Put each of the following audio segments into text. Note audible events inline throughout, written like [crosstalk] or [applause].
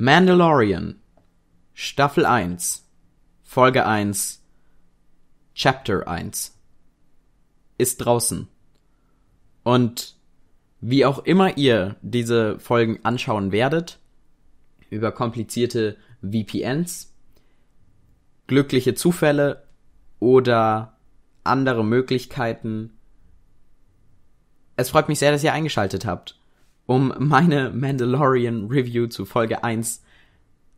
Mandalorian Staffel 1 Folge 1 Chapter 1 ist draußen. Und wie auch immer ihr diese Folgen anschauen werdet, über komplizierte VPNs, glückliche Zufälle oder andere Möglichkeiten. Es freut mich sehr, dass ihr eingeschaltet habt um meine Mandalorian Review zu Folge 1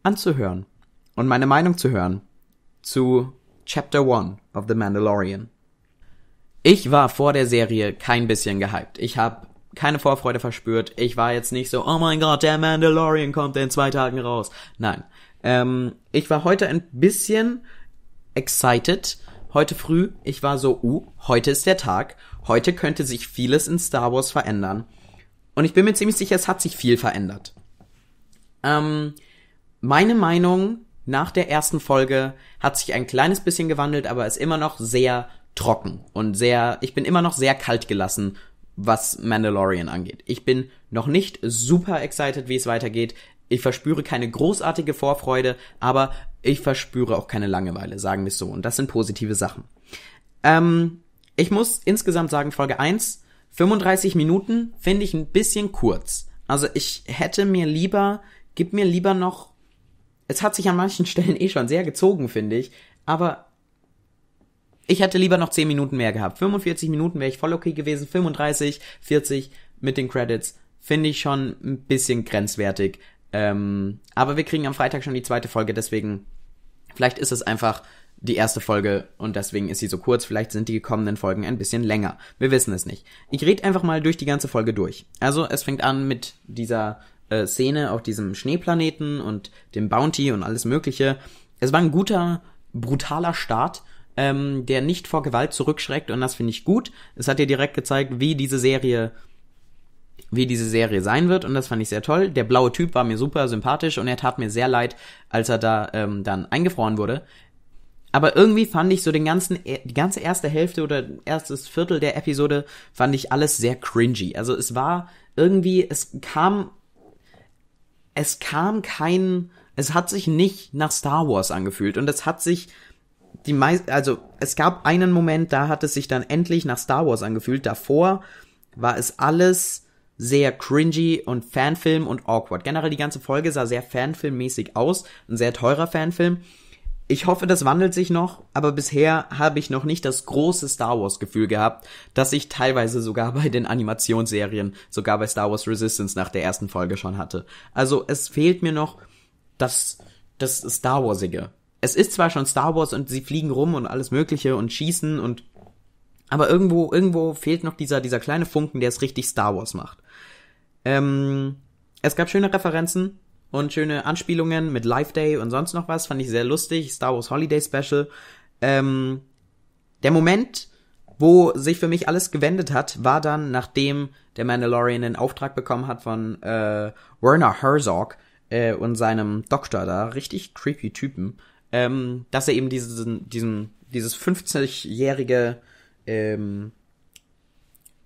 anzuhören und meine Meinung zu hören zu Chapter 1 of The Mandalorian. Ich war vor der Serie kein bisschen gehypt. Ich habe keine Vorfreude verspürt. Ich war jetzt nicht so, oh mein Gott, der Mandalorian kommt in zwei Tagen raus. Nein. Ähm, ich war heute ein bisschen excited. Heute früh, ich war so, uh, heute ist der Tag. Heute könnte sich vieles in Star Wars verändern. Und ich bin mir ziemlich sicher, es hat sich viel verändert. Ähm, meine Meinung nach der ersten Folge hat sich ein kleines bisschen gewandelt, aber ist immer noch sehr trocken und sehr, ich bin immer noch sehr kalt gelassen, was Mandalorian angeht. Ich bin noch nicht super excited, wie es weitergeht. Ich verspüre keine großartige Vorfreude, aber ich verspüre auch keine Langeweile, sagen wir es so. Und das sind positive Sachen. Ähm, ich muss insgesamt sagen, Folge 1 35 Minuten finde ich ein bisschen kurz. Also ich hätte mir lieber, gib mir lieber noch, es hat sich an manchen [laughs] Stellen eh schon sehr gezogen, finde ich, aber ich hätte lieber noch 10 Minuten mehr gehabt. 45 Minuten wäre ich voll okay gewesen, 35, 40 mit den Credits finde ich schon ein bisschen grenzwertig. Ähm, aber wir kriegen am Freitag schon die zweite Folge, deswegen vielleicht ist es einfach die erste Folge und deswegen ist sie so kurz. Vielleicht sind die kommenden Folgen ein bisschen länger. Wir wissen es nicht. Ich rede einfach mal durch die ganze Folge durch. Also es fängt an mit dieser äh, Szene auf diesem Schneeplaneten und dem Bounty und alles Mögliche. Es war ein guter, brutaler Start, ähm, der nicht vor Gewalt zurückschreckt und das finde ich gut. Es hat dir direkt gezeigt, wie diese Serie wie diese Serie sein wird und das fand ich sehr toll. Der blaue Typ war mir super sympathisch und er tat mir sehr leid, als er da ähm, dann eingefroren wurde. Aber irgendwie fand ich so den ganzen, e, die ganze erste Hälfte oder erstes Viertel der Episode fand ich alles sehr cringy. Also es war irgendwie, es kam, es kam kein, es hat sich nicht nach Star Wars angefühlt und es hat sich die meist, also es gab einen Moment, da hat es sich dann endlich nach Star Wars angefühlt. Davor war es alles sehr cringy und Fanfilm und awkward. Generell die ganze Folge sah sehr Fanfilmmäßig aus, ein sehr teurer Fanfilm ich hoffe, das wandelt sich noch, aber bisher habe ich noch nicht das große Star Wars Gefühl gehabt, das ich teilweise sogar [laughs] bei den Animationsserien, sogar bei Star Wars Resistance nach der ersten Folge schon hatte. Also es fehlt mir noch das, das Star Warsige. Es ist zwar schon Star Wars und sie fliegen rum und alles Mögliche und schießen und, aber irgendwo, irgendwo fehlt noch dieser, dieser kleine Funken, der es richtig Star Wars macht. Ähm, es gab schöne Referenzen, und schöne Anspielungen mit Live Day und sonst noch was. Fand ich sehr lustig. Star Wars Holiday Special. Ähm, der Moment, wo sich für mich alles gewendet hat, war dann, nachdem der Mandalorian den Auftrag bekommen hat von äh, Werner Herzog äh, und seinem Doktor da, richtig creepy Typen, ähm, dass er eben diesen, diesen, dieses 50-jährige ähm,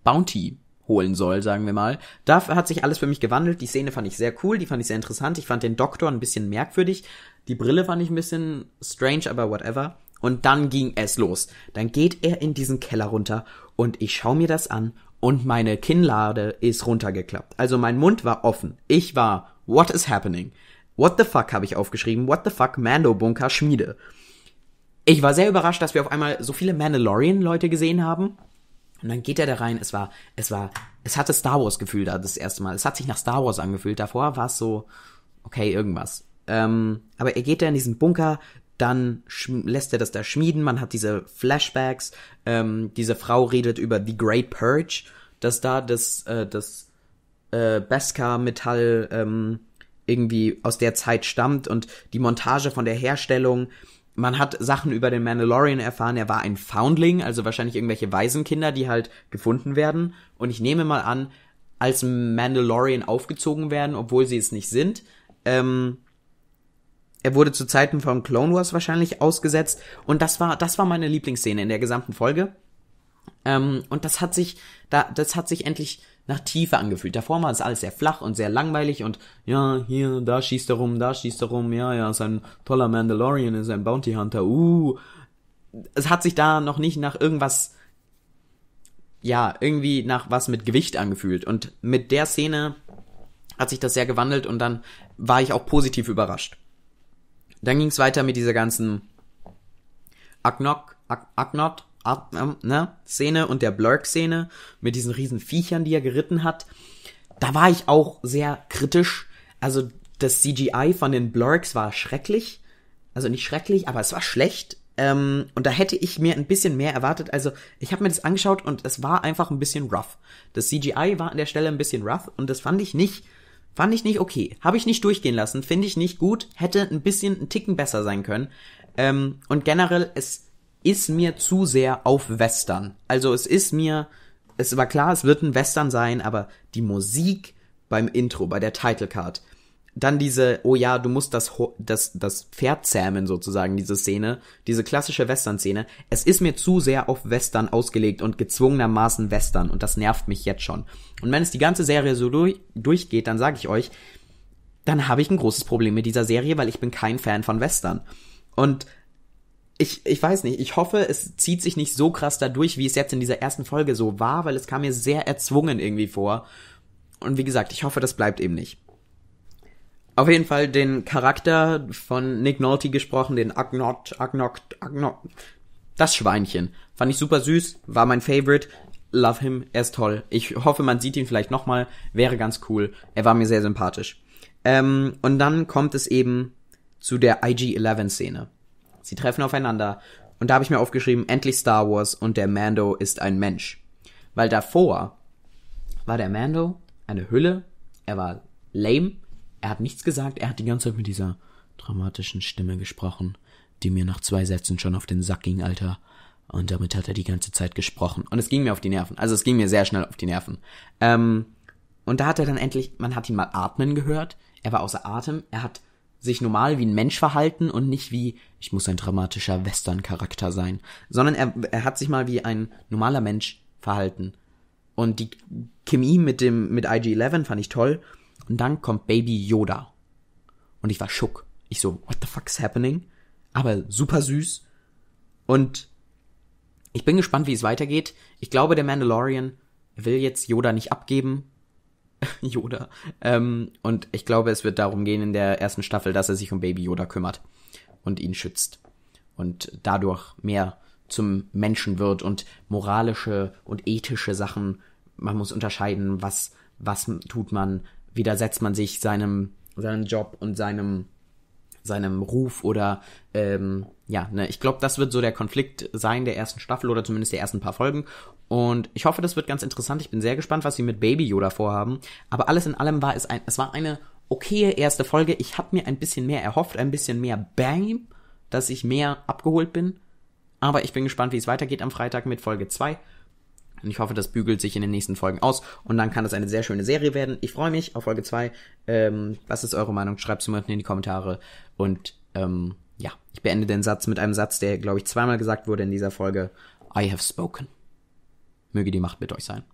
Bounty holen soll, sagen wir mal. Da hat sich alles für mich gewandelt. Die Szene fand ich sehr cool, die fand ich sehr interessant. Ich fand den Doktor ein bisschen merkwürdig. Die Brille fand ich ein bisschen strange, aber whatever. Und dann ging es los. Dann geht er in diesen Keller runter und ich schaue mir das an und meine Kinnlade ist runtergeklappt. Also mein Mund war offen. Ich war, what is happening? What the fuck habe ich aufgeschrieben? What the fuck Mando Bunker Schmiede? Ich war sehr überrascht, dass wir auf einmal so viele Mandalorian-Leute gesehen haben und dann geht er da rein. Es war, es war, es hatte Star Wars Gefühl da das erste Mal. Es hat sich nach Star Wars angefühlt. Davor war es so, okay, irgendwas. Ähm, aber er geht da in diesen Bunker, dann lässt er das da schmieden. Man hat diese Flashbacks. Ähm, diese Frau redet über The Great Purge, dass da das, äh, das äh, Beskar-Metall ähm, irgendwie aus der Zeit stammt und die Montage von der Herstellung man hat Sachen über den Mandalorian erfahren, er war ein Foundling, also wahrscheinlich irgendwelche Waisenkinder, die halt gefunden werden. Und ich nehme mal an, als Mandalorian aufgezogen werden, obwohl sie es nicht sind. Ähm, er wurde zu Zeiten von Clone Wars wahrscheinlich ausgesetzt. Und das war, das war meine Lieblingsszene in der gesamten Folge. Ähm, und das hat sich, da, das hat sich endlich nach Tiefe angefühlt. Davor war es alles sehr flach und sehr langweilig und ja, hier, da schießt er rum, da schießt er rum, ja, ja, ist ein toller Mandalorian, ist ein Bounty Hunter, uh. Es hat sich da noch nicht nach irgendwas, ja, irgendwie nach was mit Gewicht angefühlt. Und mit der Szene hat sich das sehr gewandelt und dann war ich auch positiv überrascht. Dann ging es weiter mit dieser ganzen Agnok, Ag Agnot, Atmen, ähm, ne, Szene und der Blurk-Szene mit diesen riesen Viechern, die er geritten hat, da war ich auch sehr kritisch. Also das CGI von den Blurks war schrecklich. Also nicht schrecklich, aber es war schlecht. Ähm, und da hätte ich mir ein bisschen mehr erwartet. Also ich habe mir das angeschaut und es war einfach ein bisschen rough. Das CGI war an der Stelle ein bisschen rough und das fand ich nicht, fand ich nicht okay. Habe ich nicht durchgehen lassen, finde ich nicht gut, hätte ein bisschen, einen Ticken besser sein können. Ähm, und generell, es ist mir zu sehr auf Western. Also es ist mir, es war klar, es wird ein Western sein, aber die Musik beim Intro, bei der Title Card, dann diese, oh ja, du musst das, das, das Pferd zähmen sozusagen, diese Szene, diese klassische Western-Szene. Es ist mir zu sehr auf Western ausgelegt und gezwungenermaßen Western und das nervt mich jetzt schon. Und wenn es die ganze Serie so durch, durchgeht, dann sage ich euch, dann habe ich ein großes Problem mit dieser Serie, weil ich bin kein Fan von Western. Und ich, ich weiß nicht, ich hoffe, es zieht sich nicht so krass dadurch, wie es jetzt in dieser ersten Folge so war, weil es kam mir sehr erzwungen irgendwie vor. Und wie gesagt, ich hoffe, das bleibt eben nicht. Auf jeden Fall den Charakter von Nick Nolte gesprochen, den Agnot, Agnot, Agnot. Das Schweinchen. Fand ich super süß, war mein Favorite. Love him, er ist toll. Ich hoffe, man sieht ihn vielleicht nochmal. Wäre ganz cool. Er war mir sehr sympathisch. Ähm, und dann kommt es eben zu der IG-11-Szene. Sie treffen aufeinander. Und da habe ich mir aufgeschrieben, endlich Star Wars und der Mando ist ein Mensch. Weil davor war der Mando eine Hülle, er war lame, er hat nichts gesagt, er hat die ganze Zeit mit dieser dramatischen Stimme gesprochen, die mir nach zwei Sätzen schon auf den Sack ging, Alter. Und damit hat er die ganze Zeit gesprochen. Und es ging mir auf die Nerven. Also es ging mir sehr schnell auf die Nerven. Ähm, und da hat er dann endlich, man hat ihn mal atmen gehört. Er war außer Atem. Er hat sich normal wie ein Mensch verhalten und nicht wie, ich muss ein dramatischer Western-Charakter sein, sondern er, er hat sich mal wie ein normaler Mensch verhalten. Und die Chemie mit dem, mit IG-11 fand ich toll. Und dann kommt Baby Yoda. Und ich war schock. Ich so, what the fuck's happening? Aber super süß. Und ich bin gespannt, wie es weitergeht. Ich glaube, der Mandalorian will jetzt Yoda nicht abgeben, [laughs] Yoda. Ähm, und ich glaube, es wird darum gehen in der ersten Staffel, dass er sich um Baby Yoda kümmert und ihn schützt. Und dadurch mehr zum Menschen wird und moralische und ethische Sachen. Man muss unterscheiden, was, was tut man, widersetzt man sich seinem, seinem Job und seinem, seinem Ruf oder ähm, ja, ne, ich glaube, das wird so der Konflikt sein der ersten Staffel oder zumindest der ersten paar Folgen. Und ich hoffe, das wird ganz interessant. Ich bin sehr gespannt, was sie mit Baby Yoda vorhaben. Aber alles in allem war es ein, es war eine okay erste Folge. Ich habe mir ein bisschen mehr erhofft, ein bisschen mehr Bang, dass ich mehr abgeholt bin. Aber ich bin gespannt, wie es weitergeht am Freitag mit Folge 2. Und ich hoffe, das bügelt sich in den nächsten Folgen aus. Und dann kann das eine sehr schöne Serie werden. Ich freue mich auf Folge 2. Ähm, was ist eure Meinung? Schreibt es mir unten in die Kommentare. Und ähm, ja, ich beende den Satz mit einem Satz, der, glaube ich, zweimal gesagt wurde in dieser Folge. I have spoken. Möge die Macht mit euch sein.